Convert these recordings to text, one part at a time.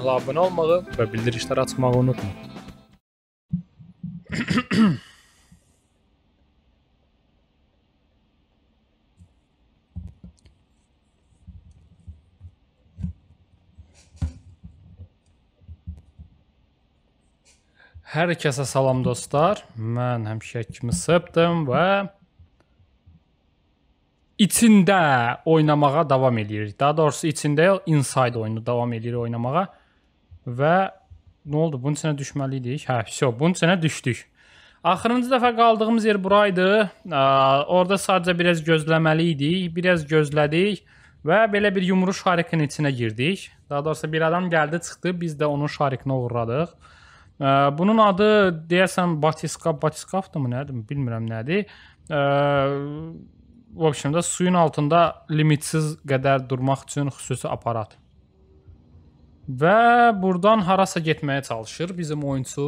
kanala abunə olmağı və bildirişləri açmağı unutma. Hər kəsə salam dostlar. Mən həmişə kimi Səbdim və içində oynamağa davam eləyirik. Daha doğrusu içində yox, inside oyunu davam eləyirik oynamağa. Və nə oldu? Bunun içinə düşməli idik. Hə, vəsyo, bunun içinə düşdük. Axırıncı dəfə qaldığımız yer buraydı. Orda sadəcə biraz gözləməli idik. Biraz gözlədik və belə bir yumru şarikinin içinə girdik. Daha doğrusu bir adam gəldi, çıxdı, biz də onun şarikini uğurladıq. Bunun adı deyəsən Batiskap, Batiskapdımı nədir? Bilmirəm nədir. Və общем da suyun altında limitsiz qədər durmaq üçün xüsusi aparat. Və burdan harasa getməyə çalışır bizim oyunçu.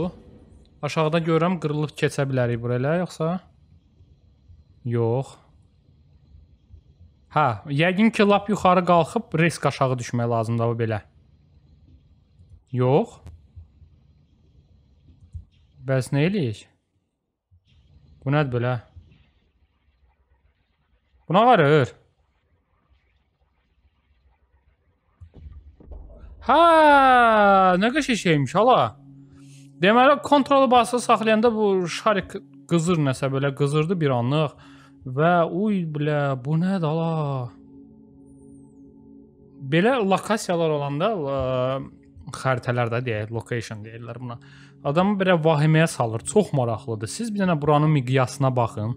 Aşağıda görürəm qırılıb keçə bilərik bura elə yoxsa? Yox. Hə, yəqin ki lap yuxarı qalxıb risk aşağı düşmək lazımdır bu belə. Yox. Bəs nə eləyək? Bu nədir belə? Buna qarır. Hə, nə qəşəng şeymiş hala. Deməli kontrolu bası saxlayanda bu şarik qızır nəsə belə qızırdı bir anlıq və uy bilə bu nədir hala? Belə lokasiyalar olanda ə, xəritələrdə deyək, location deyirlər buna. Adamı belə vahiməyə salır. Çox maraqlıdır. Siz bir dənə buranın miqyasına baxın.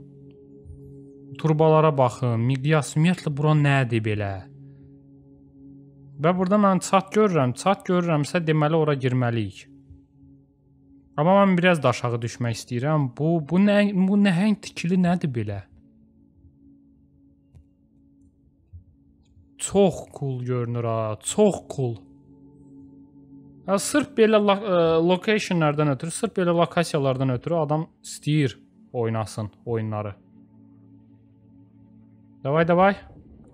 Turbalara baxın. Miqyas ümumiyyətlə bura nədir belə? Və burada mən çat görürəm, çat görürəmsə deməli ora girməliyik. Amma mən biraz da aşağı düşmək istəyirəm. Bu bu nə bu nəhəng tikili nədir belə? Çox cool görünür ha, çox cool. Ya sırf belə lo ə, e, locationlardan ötürü, sırf belə lokasiyalardan ötürü adam istəyir oynasın oyunları. Davay davay.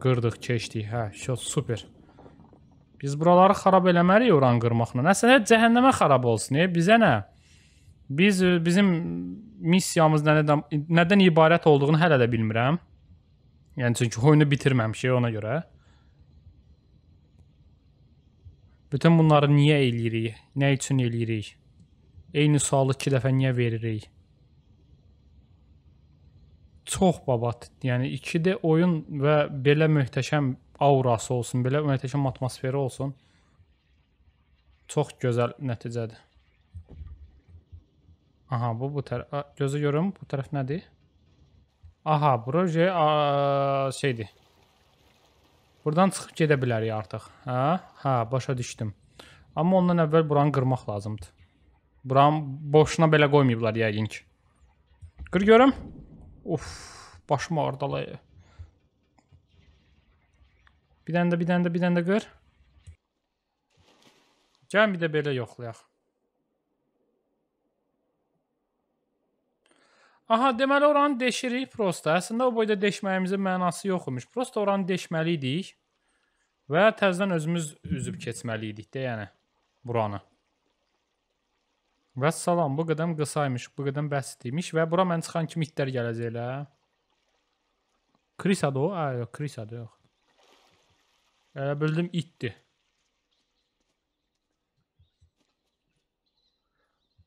Qırdıq, keçdik. Hə, şo super. Biz buraları xarab eləməliyik uran qırmaqla. Əslində cəhənnəmə xarab olsun. E? Bizə nə? Biz e, bizim missiyamız nədən nədən ibarət olduğunu hələ də bilmirəm. Yəni çünki oyunu bitirməmişik ona görə. Bütün bunları niyə eləyirik? Nə üçün eləyirik? Eyni sualı 2 dəfə niyə veririk? Çox babat. Yəni 2D oyun və belə möhtəşəm aurası olsun, belə möhtəşəm atmosferi olsun. Çox gözəl nəticədir. Aha, bu bu tərəf. Gözə görüm, bu tərəf nədir? Aha, bura J şeydir. Buradan çıxıb gedə bilərik artıq. Hə? Hə, başa düşdüm. Amma ondan əvvəl buranı qırmaq lazımdır. Buranı boşuna belə qoymayıblar yəqin ki. Qır görüm. Uf, başım ağrıdı. Bir dənə də, bir dənə də, bir dənə də qır. Gəlin bir də belə yoxlayaq. Aha, deməli oranı deşirik prosta. Əslində o boyda deşməyimizin mənası yox imiş. Prosta oranı deşməli idik və təzədən özümüz üzüb keçməli idik də, yəni buranı. Və salam, bu qədəm qısaymış, bu qədəm bəsit imiş və bura mən çıxan kimi itlər gələcəklər. Krisadı o? Hə, yox, krisadı yox. Elə bildim itdi.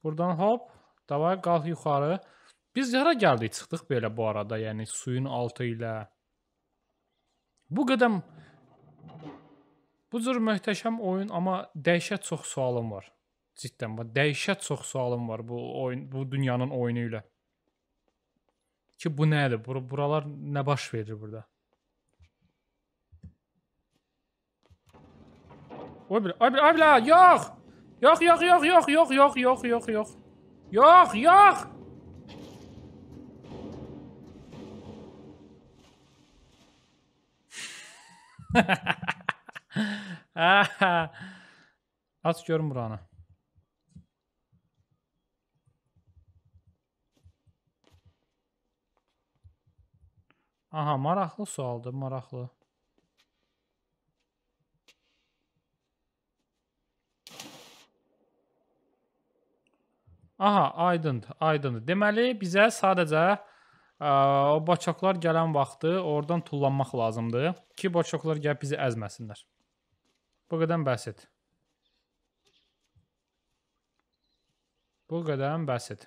Buradan hop, davay qalx yuxarı. Biz yara gəldik, çıxdıq belə bu arada, yəni suyun altı ilə. Bu qədəm bu cür möhtəşəm oyun, amma dəhşət çox sualım var. Ciddən, dəhşət çox sualım var bu oyun, bu dünyanın oyunu ilə. Ki bu nədir? Bur buralar nə baş verir burada? Abla, abla, abla, yok. Yok, yok, yok, yok, yok, yok, yok, yok, yok. Yok, yok. Az görüm buranı. Aha, maraqlı sualdır, maraqlı. Aha, aydındır, aydındır. Deməli, bizə sadəcə ə, e, o boçoklar gələn vaxtı oradan tullanmaq lazımdır ki, boçoklar gəlib bizi əzməsinlər. Bu qədər bəsit. Bu qədər bəsit.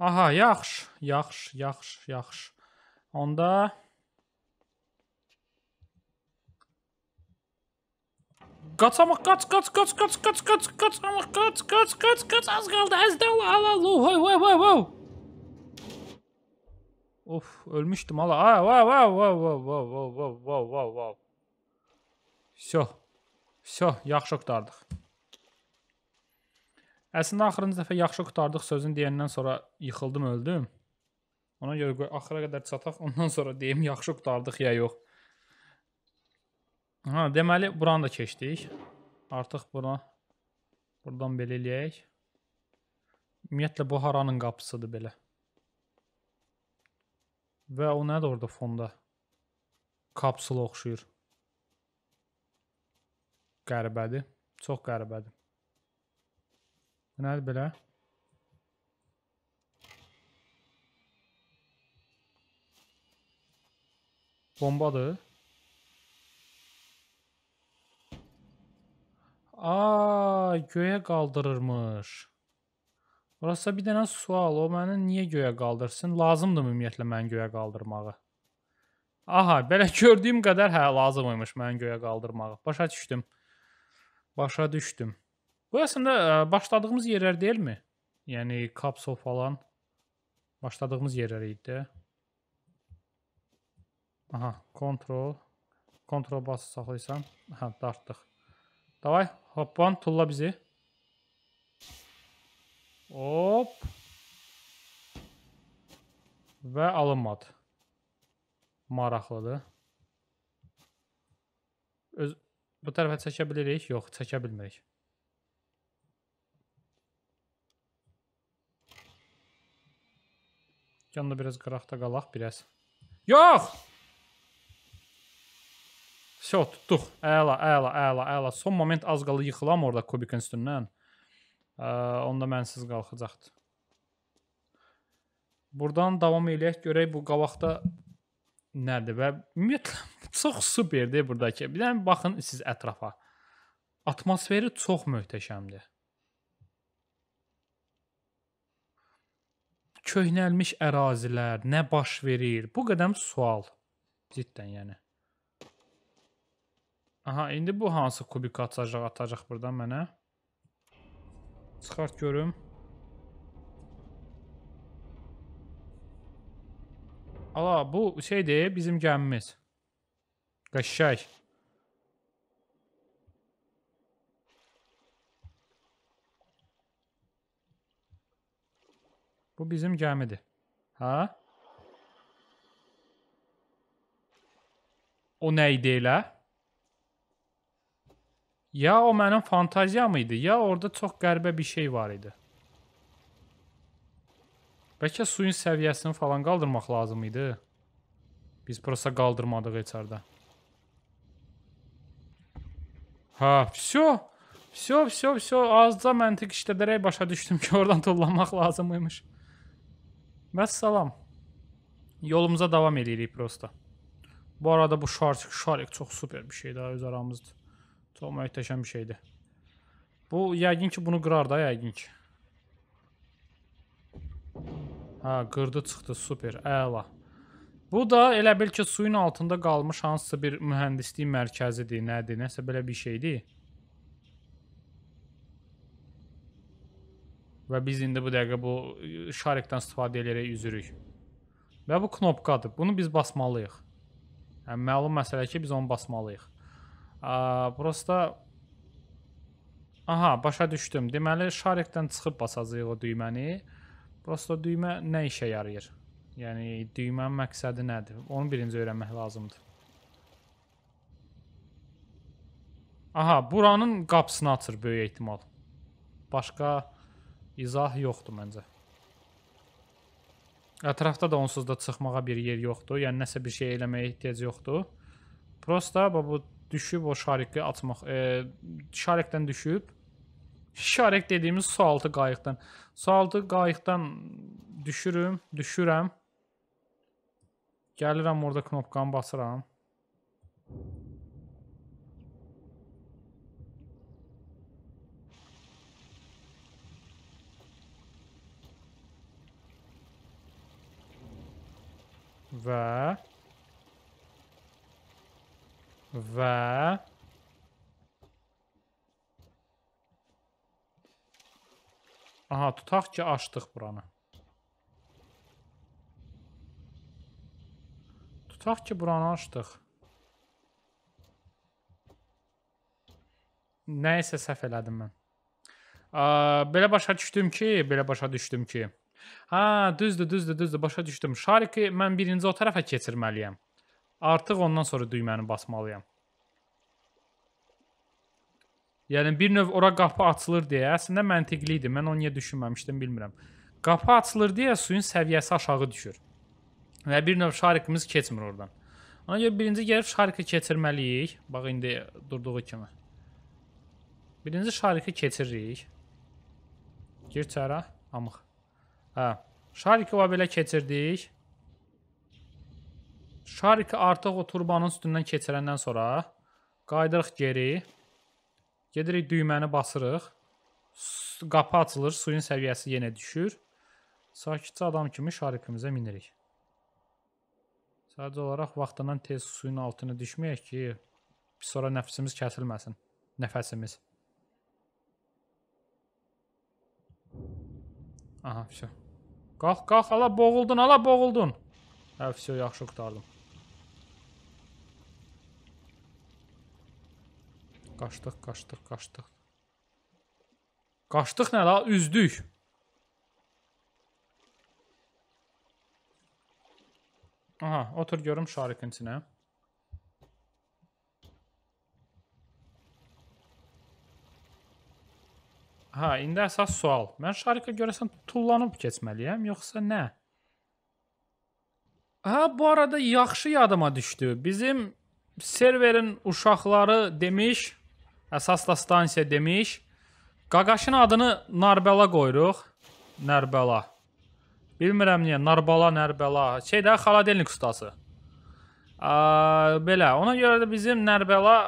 Aha, yaxşı, yaxşı, yaxşı, yaxşı. Onda qaçamaq, qaç, qaç, qaç, qaç, qaç, qaç, qaçamaq, qaç, qaç, qaç, qaç, az qaldı, az da, al, al, wow, wow, wow, wow. Of, ölmüştüm hala. Aa, wow, wow, wow, wow, wow, wow, wow, wow, wow, wow. Всё. Всё, yaxşı qutardıq. Əslində axırıncı dəfə yaxşı qutardıq sözünü deyəndən sonra yıxıldım, öldüm. Ona görə axıra qədər çataq, ondan sonra deyim yaxşı qutardıq ya yox. Aha, deməli buranı da keçdik. Artıq bura buradan belə eləyək. Ümumiyyətlə bu haranın qapısıdır belə. Və o nədir orada fonda? Kapsula oxşuyur. Qəribədir. Çox qəribədir. Bu nədir belə? Bombadır. A, göyə qaldırırmış. Orası bir dənə sual. O məni niyə göyə qaldırsın? Lazımdır ümumiyyətlə məni göyə qaldırmağı. Aha, belə gördüyüm qədər hə lazım imiş məni göyə qaldırmağı. Başa düşdüm. Başa düşdüm. Bu əslində e, başladığımız yerlər deyilmi? Yəni kapsol falan başladığımız yerlər idi. Aha, kontrol. Kontrol bası saxlayırsan. Hə, dartdıq. Davay. Hoppan tulla bizi. Hop. Və alınmadı. Maraqlıdır. Öz, bu tərəfə çəkə bilirik? Yox, çəkə bilmirik. Yanında biraz qıraqda qalaq, biraz. Yox! Все, tutduq. Əla, əla, əla, əla. Son moment az qaldı yıxılam orada kubikin üstündən. Ə, onda mənsiz qalxacaqdı. Buradan davam eləyək, görək bu qabaqda nədir və ümumiyyətlə çox superdir burdakı. Bir dənə baxın siz ətrafa. Atmosferi çox möhtəşəmdir. köhnəlmiş ərazilər, nə baş verir? Bu qədəm sual. Ciddən yəni. Aha, indi bu hansı kubik açacaq, atacaq burdan mənə? Çıxart görüm. Ala, bu şeydir, bizim gəmimiz. Qəşşək. Bu bizim gəmidir. Hə? O nə idi elə? Ya o mənim fantaziyam idi, ya orada çox qəribə bir şey var idi. Bəlkə suyun səviyyəsini falan qaldırmaq lazım idi. Biz prosta qaldırmadıq içərdə. Ha, всё. Всё, всё, всё. Azca məntiq işlədərək başa düşdüm ki, oradan tullanmaq lazım imiş. Vəssalam. Yolumuza davam edirik prosta. Bu arada bu şarik, şarik çox super bir şey daha öz aramızdır. Çox möhtəşəm bir şeydir. Bu yəqin ki bunu qırar da yəqin ki. Hə, qırdı çıxdı, super, əla. Bu da elə bil ki suyun altında qalmış hansısa bir mühəndislik mərkəzidir, nədir, nəsə belə bir şeydir. Və biz indi bu dəqiqə bu şarikdən istifadə edərək üzürük. Və bu knopkadır. Bunu biz basmalıyıq. Yəni məlum məsələ ki, biz onu basmalıyıq. A, burası da... Aha, başa düşdüm. Deməli, şarikdən çıxıb basacağıq o düyməni. Burası da düymə nə işə yarayır? Yəni, düymənin məqsədi nədir? Onu birinci öyrənmək lazımdır. Aha, buranın qapısını açır böyük ehtimal. Başqa izah yoxdur məncə. Ətrafda da onsuz da çıxmağa bir yer yoxdur. Yəni nəsə bir şey eləməyə ehtiyac yoxdur. Prosta bu düşüb o şariqi açmaq. E, şariqdən düşüb. Şariq dediyimiz sualtı qayıqdan. Sualtı qayıqdan düşürüm, düşürəm. Gəlirəm orada knopkanı basıram. Və və Aha, tutaq ki, açdıq buranı. Tutaq ki, buranı açdıq. Nəyisə səhv elədim mən. Ə, belə başa düşdüm ki, belə başa düşdüm ki. Ha, düzdür, düzdür, düzdür, başa düşdüm. Şariki mən birinci o tərəfə keçirməliyəm. Artıq ondan sonra düyməni basmalıyam. Yəni bir növ ora qapı açılır deyə əslində məntiqli idi. Mən onu niyə düşünməmişdim bilmirəm. Qapı açılır deyə suyun səviyyəsi aşağı düşür. Və bir növ şarikimiz keçmir oradan. Ona görə birinci gəlib şarikı keçirməliyik. Bax indi durduğu kimi. Birinci şarikı keçiririk. Gir çara, amıq. Hə. Şarikı va belə keçirdik. Şarikı artıq o turbanın üstündən keçirəndən sonra qaydırıq geri. Gedirik düyməni basırıq. Qapı açılır, suyun səviyyəsi yenə düşür. Sakitcə adam kimi şaripimizə minirik. Sadəcə olaraq vaxtından tez suyun altına düşməyək ki, sonra nəfsimiz kəsilməsin. Nəfəsimiz. Aha, vəsə. Qalx, qalx, ala boğuldun, ala boğuldun. Hə, vəsə, yaxşı qurtardım. qaçdıq, qaçdıq, qaçdıq. Qaçdıq nə la? Üzdük. Aha, otur görüm Şarikin içinə. Hə, indi əsas sual. Mən Şarika görəsən tullanıb keçməliyəm, yoxsa nə? Hə, bu arada yaxşı yadıma düşdü. Bizim serverin uşaqları demiş, Əsas da stansiya demiş. Qaqaşın adını Narbəla qoyuruq. Narbəla. Bilmirəm niyə Narbala, Narbəla. Şey də Xaladelnik ustası. Ə, belə. Ona görə də bizim Narbəla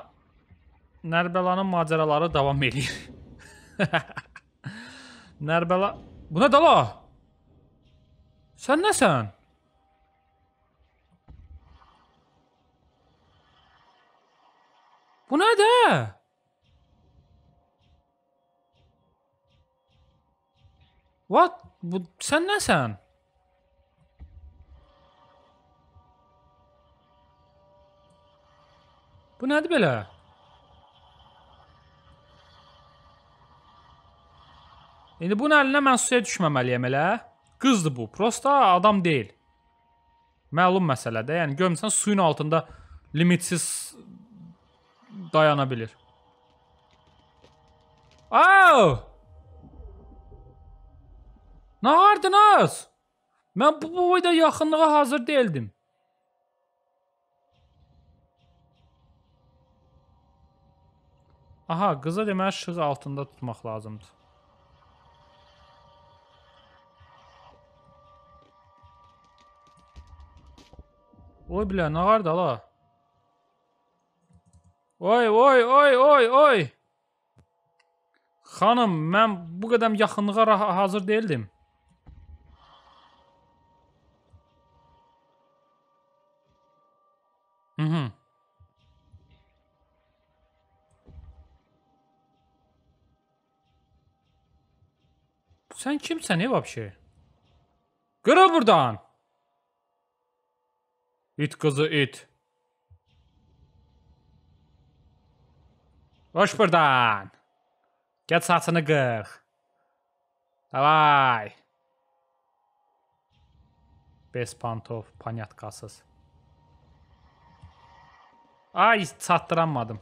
Narbəlanın macəraları davam eləyir. Narbəla. Bu nə dala? Sən nəsən? Bu nədir? What? Bu sən nəsən? Bu nədir belə? İndi bunun əlinə mən suya düşməməliyəm elə. Qızdır bu, prosta adam deyil. Məlum məsələdir. Yəni görmüsən suyun altında limitsiz dayana bilir. Au! Oh! Nahardınız? Mən bu boyda yaxınlığa hazır deyildim. Aha, qıza deməli işıq altında tutmaq lazımdır. Oy bilə, nə qarda la? Oy, oy, oy, oy, oy! Xanım, mən bu qədəm yaxınlığa hazır deyildim. Sen kimsen ya вообще? Kırıl buradan. İt kızı it. Koş buradan. Get saçını kır. Davay. Bez pantof, panyatkasız. Ay çattıranmadım.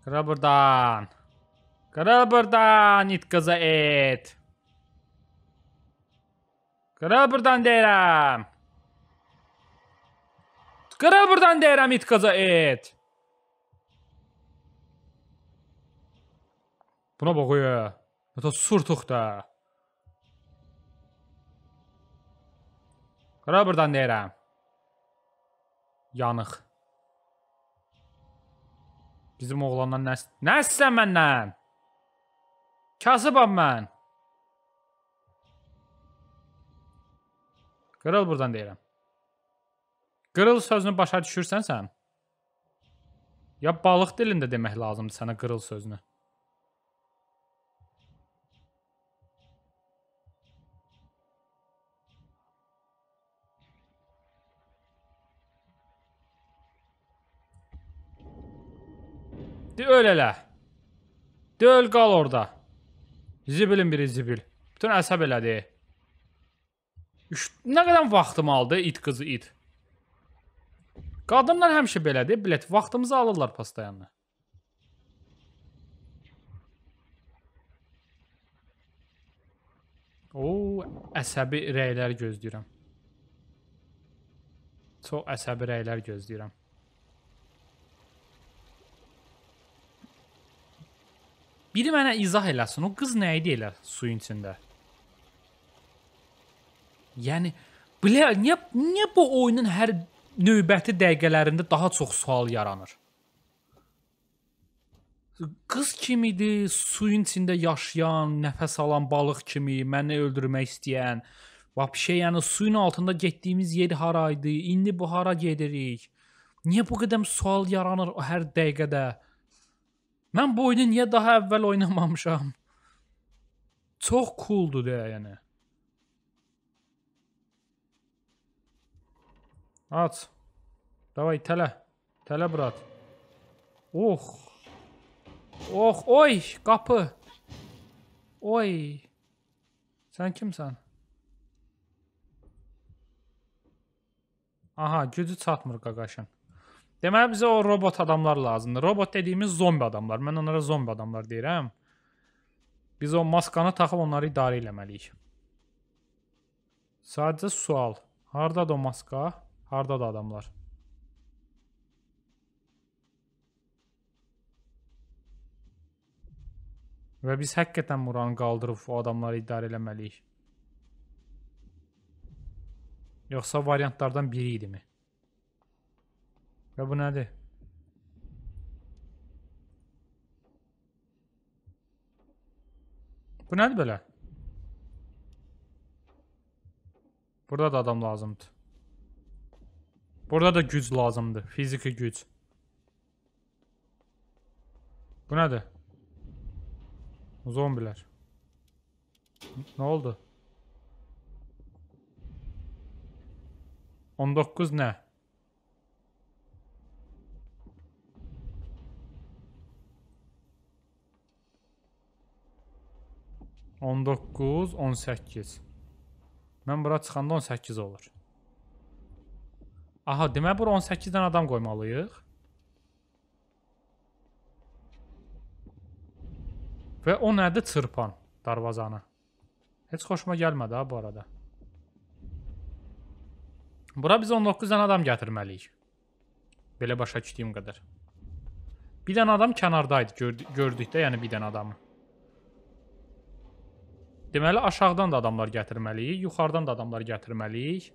Kral buradan. kral buradan it kızı et. Kıra buradan derim. Kıra buradan derim it kızı et. Buna bakıyor. Ya da surtuq da. Qara buradan deyirəm. Yanıq. Bizim oğlandan nə, nə istəyən məndən? Kasıbam mən. Qırıl buradan deyirəm. Qırıl sözünü başa düşürsən sən, ya balıq dilində demək lazımdır sənə qırıl sözünü. De öl elə. De öl qal orada. Zibilin biri zibil. Bütün əsəb elədi. Üç, nə qədər vaxtım aldı it qızı it. Qadınlar həmişə belədir, bilet. Vaxtımızı alırlar pastayanla. O, əsəbi rəylər gözləyirəm. Çox əsəbi rəylər gözləyirəm. Biri mənə izah eləsin, o qız nə idi elə suyun içində? Yəni belə niyə niyə bu oyunun hər növbəti dəqiqələrində daha çox sual yaranır? Qız kim idi? Suyun içində yaşayan, nəfəs alan balıq kimi məni öldürmək istəyən. Vəbşə yəni suyun altında getdiyimiz yer hara idi? İndi bu hara gedirik? Niyə bu qədər sual yaranır hər dəqiqədə? Mən bu oyunu niyə daha əvvəl oynamamışam? Çox cooldur deyə yəni. Aç. Davay tələ. Tələ brat. Oh. Oh, oy, qapı. Oy. Sən kimsən? Aha, gücü çatmır qaqaşın. Deməli bizə o robot adamlar lazımdır. Robot dediyimiz zombi adamlar. Mən onlara zombi adamlar deyirəm. Biz o maskanı taxıb onları idarə eləməliyik. Sadəcə sual. Hardadır o maska? Hardadır adamlar? Və biz həqiqətən buranı qaldırıb o adamları idarə eləməliyik. Yoxsa variantlardan biri idimi? Ve bu nedir? Bu nedir böyle? Burada da adam lazımdı. Burada da güc lazımdı. Fiziki güc. Bu nedir? Zombiler. Ne oldu? 19 ne? 19, 18. Mən bura çıxanda 18 olur. Aha, deməli bura 18 dənə adam qoymalıyıq. Və o nədir çırpan darvazanı? Heç xoşuma gəlmədi ha bu arada. Bura biz 19 dənə adam gətirməliyik. Belə başa düşdüyüm qədər. Bir dənə adam kənardaydı, gördük, gördük də, yəni bir dənə adamı. Deməli, aşağıdan da adamlar gətirməliyik, yuxarıdan da adamlar gətirməliyik.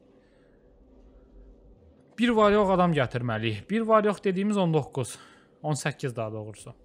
Bir varyoq adam gətirməliyik. Bir varyoq dediyimiz 19, 18 daha doğrusu.